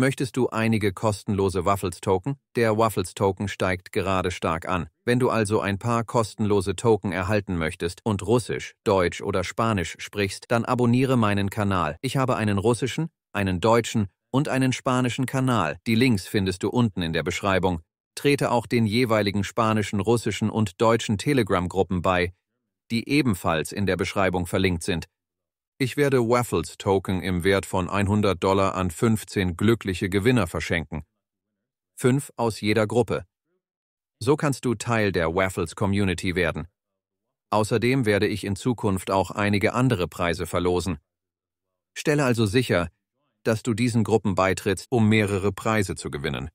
Möchtest du einige kostenlose Waffles-Token? Der Waffles-Token steigt gerade stark an. Wenn du also ein paar kostenlose Token erhalten möchtest und Russisch, Deutsch oder Spanisch sprichst, dann abonniere meinen Kanal. Ich habe einen russischen, einen deutschen und einen spanischen Kanal. Die Links findest du unten in der Beschreibung. Trete auch den jeweiligen spanischen, russischen und deutschen Telegram-Gruppen bei, die ebenfalls in der Beschreibung verlinkt sind. Ich werde Waffles-Token im Wert von 100 Dollar an 15 glückliche Gewinner verschenken. Fünf aus jeder Gruppe. So kannst du Teil der Waffles-Community werden. Außerdem werde ich in Zukunft auch einige andere Preise verlosen. Stelle also sicher, dass du diesen Gruppen beitrittst, um mehrere Preise zu gewinnen.